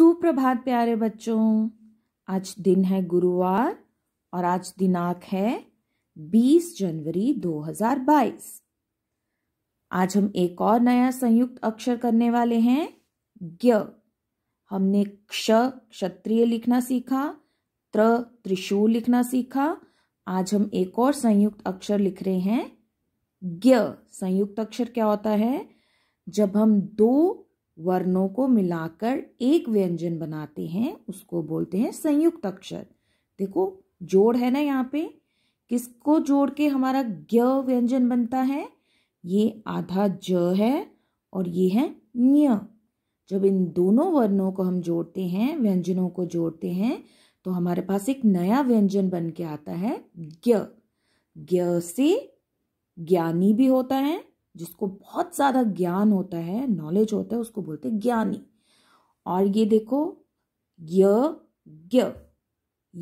सुप्रभात प्यारे बच्चों आज दिन है गुरुवार और आज दिनांक है 20 जनवरी 2022 आज हम एक और नया संयुक्त अक्षर करने वाले हैं ज्ञ हमने क्ष क्षत्रिय लिखना सीखा त्र त्रिशूल लिखना सीखा आज हम एक और संयुक्त अक्षर लिख रहे हैं ज्ञ संयुक्त अक्षर क्या होता है जब हम दो वर्णों को मिलाकर एक व्यंजन बनाते हैं उसको बोलते हैं संयुक्त अक्षर देखो जोड़ है ना यहाँ पे किसको जोड़ के हमारा ज्ञ व्यंजन बनता है ये आधा ज है और ये है न्य जब इन दोनों वर्णों को हम जोड़ते हैं व्यंजनों को जोड़ते हैं तो हमारे पास एक नया व्यंजन बन के आता है ज्ञ ज्ञ से ज्ञानी भी होता है जिसको बहुत ज़्यादा ज्ञान होता है नॉलेज होता है उसको बोलते हैं ज्ञानी और ये देखो यज्ञ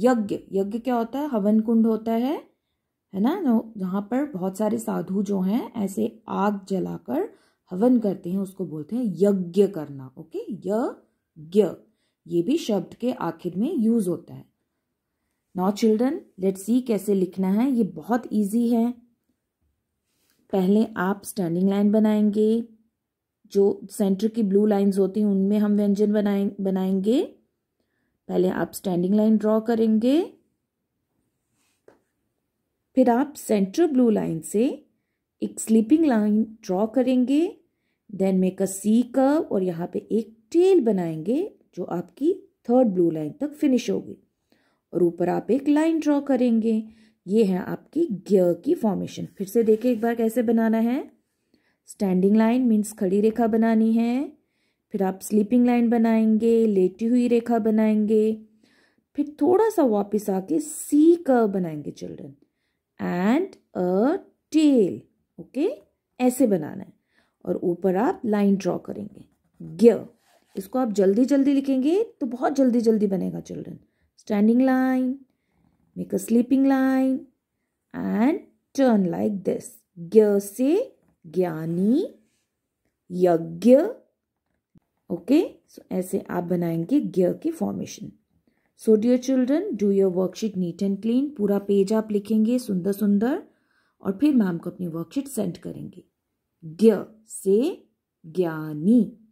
यज्ञ यज्ञ क्या होता है हवन कुंड होता है है ना जहाँ पर बहुत सारे साधु जो हैं ऐसे आग जलाकर हवन करते हैं उसको बोलते हैं यज्ञ करना ओके यज्ञ ये भी शब्द के आखिर में यूज होता है नॉ चिल्ड्रन लेट्स सी कैसे लिखना है ये बहुत ईजी है पहले आप स्टैंडिंग लाइन बनाएंगे जो सेंटर की ब्लू लाइंस होती हैं उनमें हम व्यंजन बनाए बनाएंगे पहले आप स्टैंडिंग लाइन ड्रॉ करेंगे फिर आप सेंटर ब्लू लाइन से एक स्लीपिंग लाइन ड्रॉ करेंगे then make a C curve और यहाँ पे एक टेल बनाएंगे जो आपकी थर्ड ब्लू लाइन तक फिनिश होगी और ऊपर आप एक लाइन ड्रॉ करेंगे ये है आपकी ग्य की फॉर्मेशन फिर से देखें एक बार कैसे बनाना है स्टैंडिंग लाइन मीन्स खड़ी रेखा बनानी है फिर आप स्लीपिंग लाइन बनाएंगे लेटी हुई रेखा बनाएंगे फिर थोड़ा सा वापस आके सी कर्व बनाएंगे children and a tail okay ऐसे बनाना है और ऊपर आप लाइन ड्रॉ करेंगे ग्य इसको आप जल्दी जल्दी लिखेंगे तो बहुत जल्दी जल्दी बनेगा children standing line Make a sleeping line and turn like this. Gya se ज्ञानी यज्ञ ओके सो ऐसे आप बनाएंगे ज्ञ की formation so dear children do your worksheet neat and clean पूरा पेज आप लिखेंगे सुंदर सुंदर और फिर मैम को अपनी वर्कशीट सेंड करेंगे ज्ञ से ज्ञानी